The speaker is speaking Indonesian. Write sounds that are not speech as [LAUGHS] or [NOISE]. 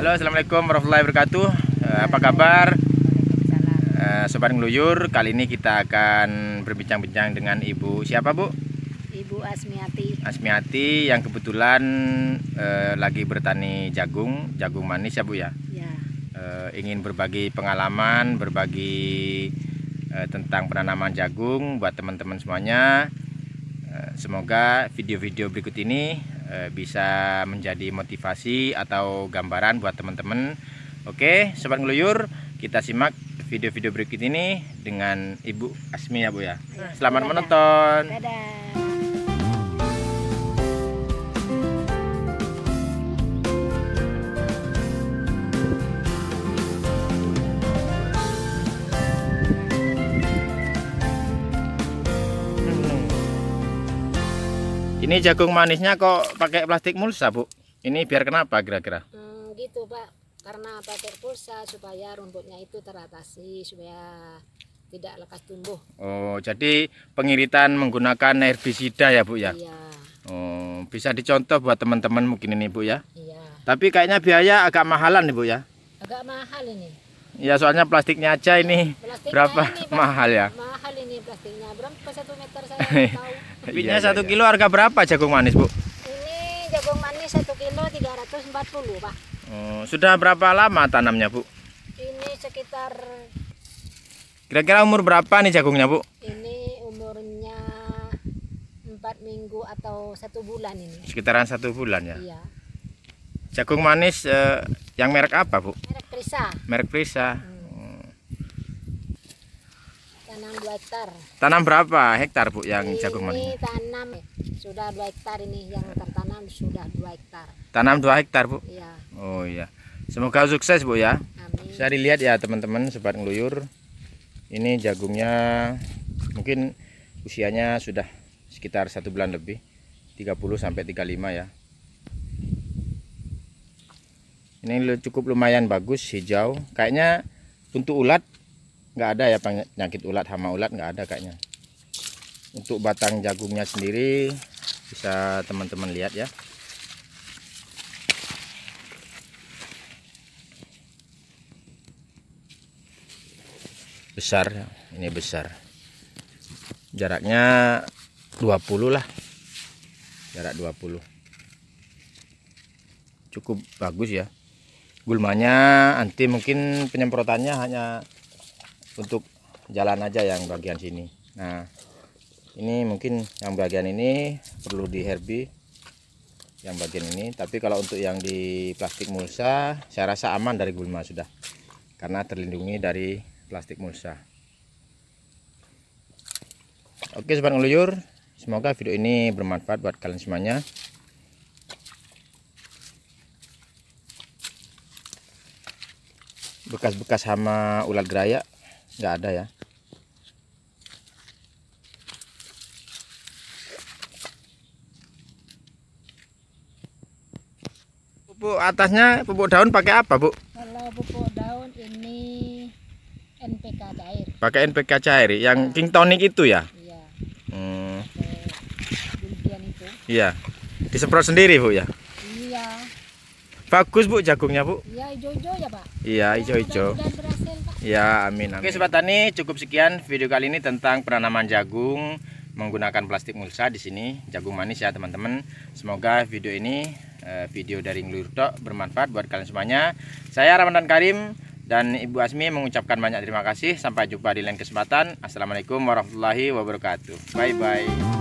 Halo Assalamualaikum warahmatullahi wabarakatuh eh, Apa kabar? Eh, Sobat Ngeluyur Kali ini kita akan berbincang-bincang dengan Ibu Siapa Bu? Ibu Asmiati Asmiati yang kebetulan eh, lagi bertani jagung Jagung manis ya Bu ya? Ya eh, Ingin berbagi pengalaman Berbagi eh, tentang penanaman jagung Buat teman-teman semuanya eh, Semoga video-video berikut ini Eh, bisa menjadi motivasi atau gambaran buat teman-teman. Oke, sobat ngeluyur, kita simak video-video berikut ini dengan Ibu Asmi ya Bu ya. Iya. Selamat Dadah. menonton. Dadah. Ini jagung manisnya kok pakai plastik mulsa, Bu? Ini biar kenapa kira-kira? Hmm, gitu, Pak. Karena pakai pulsa supaya rumputnya itu teratasi, supaya tidak lekas tumbuh. Oh, jadi pengiritan menggunakan herbisida ya, Bu ya? Iya. Oh, bisa dicontoh buat teman-teman mungkin ini, Bu ya? Iya. Tapi kayaknya biaya agak mahalan nih, Bu ya? Agak mahal ini. Ya, soalnya plastiknya aja ini plastiknya berapa ini, [LAUGHS] mahal ya? Mahal ini plastiknya. Berapa satu meter saya [LAUGHS] tahu. Bibitnya iya, iya, satu iya, kilo harga berapa jagung manis bu? Ini jagung manis satu kilo 340 pak. Oh, sudah berapa lama tanamnya bu? Ini sekitar. Kira-kira umur berapa nih jagungnya bu? Ini umurnya empat minggu atau satu bulan ini. Sekitaran satu bulan ya. Iya. Jagung manis eh, yang merek apa bu? Merek Prisa. Merek Prisa. Hmm Tanam 2 hektar. Tanam berapa hektar Bu yang ini jagung ini? Ini tanam sudah 2 hektar ini yang tertanam sudah 2 hektar. Tanam 2 hektar Bu? Iya. Oh iya. Semoga sukses Bu ya. Amin. Saya dilihat ya teman-teman sobat ngeluyur. Ini jagungnya mungkin usianya sudah sekitar satu bulan lebih 30 sampai 35 ya ini cukup lumayan bagus hijau kayaknya untuk ulat nggak ada ya penyakit ulat hama ulat nggak ada kayaknya untuk batang jagungnya sendiri bisa teman-teman lihat ya besar ini besar jaraknya 20 lah jarak 20 cukup bagus ya gulmanya anti mungkin penyemprotannya hanya untuk jalan aja yang bagian sini nah ini mungkin yang bagian ini perlu di herbi yang bagian ini tapi kalau untuk yang di plastik mulsa saya rasa aman dari gulma sudah karena terlindungi dari plastik mulsa oke sobat ngeluyur semoga video ini bermanfaat buat kalian semuanya bekas-bekas hama ulat gerayak nggak ada ya pupuk atasnya pupuk daun pakai apa bu kalau pupuk daun ini NPK cair pakai NPK cair yang ya. king tonic itu ya iya hmm. iya disemprot sendiri bu ya Bagus Bu jagungnya Bu. Iya hijau-hijau ya Pak. Iya hijau-hijau. Ya amin amin. Oke sobat tani cukup sekian video kali ini tentang penanaman jagung menggunakan plastik mulsa di sini jagung manis ya teman-teman. Semoga video ini eh, video dari Nglurtok bermanfaat buat kalian semuanya. Saya Ramadan Karim dan Ibu Asmi mengucapkan banyak terima kasih. Sampai jumpa di lain kesempatan. Assalamualaikum warahmatullahi wabarakatuh. Bye bye.